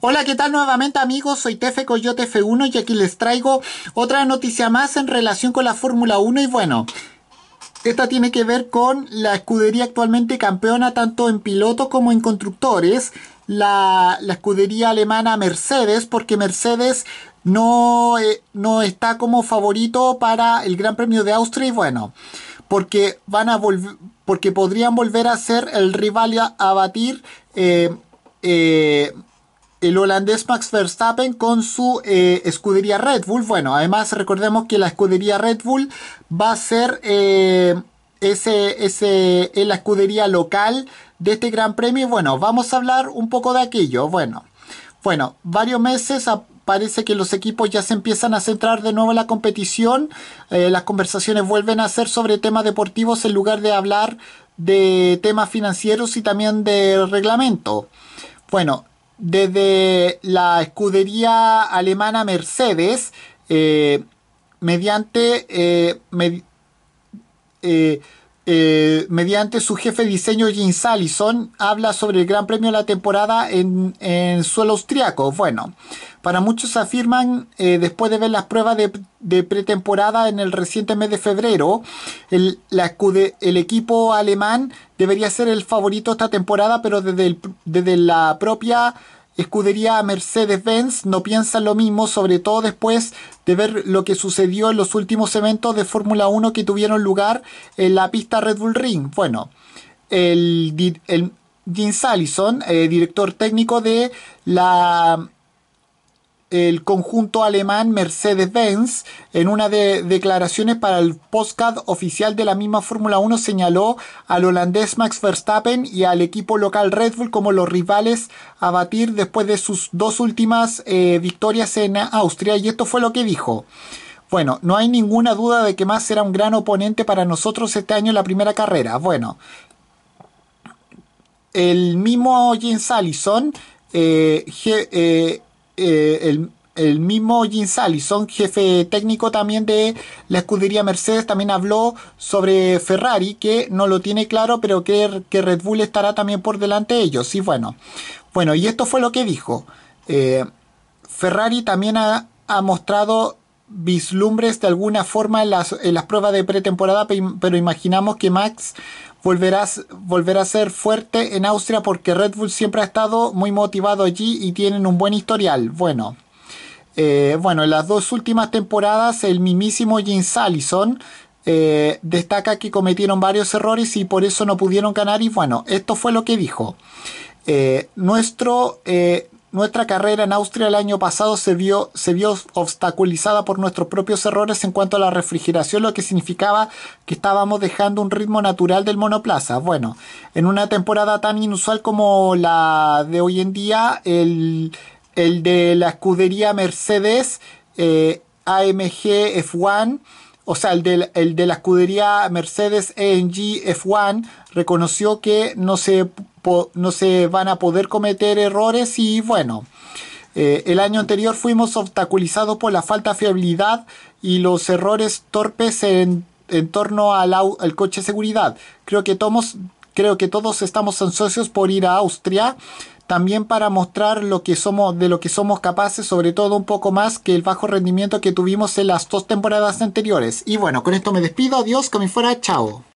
Hola, ¿qué tal nuevamente amigos? Soy Tefe Coyote F1 y aquí les traigo otra noticia más en relación con la Fórmula 1 y bueno, esta tiene que ver con la escudería actualmente campeona tanto en pilotos como en constructores, la, escudería alemana Mercedes, porque Mercedes no, eh, no está como favorito para el Gran Premio de Austria y bueno, porque van a volver porque podrían volver a ser el rival a, a batir eh, eh, el holandés Max Verstappen con su eh, escudería Red Bull. Bueno, además recordemos que la escudería Red Bull va a ser eh, ese, la escudería local de este Gran Premio. Bueno, vamos a hablar un poco de aquello. Bueno, bueno varios meses parece que los equipos ya se empiezan a centrar de nuevo en la competición. Eh, las conversaciones vuelven a ser sobre temas deportivos en lugar de hablar de temas financieros y también de reglamento. Bueno, desde la escudería alemana Mercedes eh, mediante eh, eh eh, mediante su jefe de diseño Jim Salison, habla sobre el Gran Premio de la temporada en, suelo austriaco. Bueno, para muchos afirman, eh, después de ver las pruebas de, pretemporada en el reciente mes de febrero, el, el equipo alemán debería ser el favorito esta temporada, pero desde, desde la propia Escudería Mercedes-Benz no piensa lo mismo, sobre todo después de ver lo que sucedió en los últimos eventos de Fórmula 1 que tuvieron lugar en la pista Red Bull Ring. Bueno, el, el Sallison, eh, director técnico de la el conjunto alemán Mercedes-Benz, en una de declaraciones para el postcard oficial de la misma Fórmula 1, señaló al holandés Max Verstappen y al equipo local Red Bull como los rivales a batir después de sus dos últimas eh, victorias en Austria. Y esto fue lo que dijo. Bueno, no hay ninguna duda de que Max será un gran oponente para nosotros este año en la primera carrera. Bueno, el mismo James Allison eh, eh, eh, el, el mismo Jim son jefe técnico también de la escudería Mercedes, también habló sobre Ferrari, que no lo tiene claro, pero que, que Red Bull estará también por delante de ellos. Y bueno, bueno, y esto fue lo que dijo. Eh, Ferrari también ha, mostrado vislumbres de alguna forma en las pruebas de pretemporada, pero imaginamos que Max volverás, a ser fuerte en Austria porque Red Bull siempre ha estado muy motivado allí y tienen un buen historial. Bueno, eh, bueno en las dos últimas temporadas el mismísimo Jim Salison eh, destaca que cometieron varios errores y por eso no pudieron ganar y bueno, esto fue lo que dijo. Eh, nuestro, nuestra carrera en Austria el año pasado se vio, se vio obstaculizada por nuestros propios errores en cuanto a la refrigeración, lo que significaba que estábamos dejando un ritmo natural del monoplaza. Bueno, en una temporada tan inusual como la de hoy en día, el, de la escudería Mercedes eh, AMG F1 o sea, el de, la escudería Mercedes ENG F1 reconoció que no se, no se van a poder cometer errores y bueno, eh, el año anterior fuimos obstaculizados por la falta de fiabilidad y los errores torpes en, torno al, coche de seguridad. Creo que, creo que todos estamos ansiosos por ir a Austria también para mostrar lo que somos, de lo que somos capaces, sobre todo un poco más que el bajo rendimiento que tuvimos en las dos temporadas anteriores. Y bueno, con esto me despido, adiós, que me fuera, chao.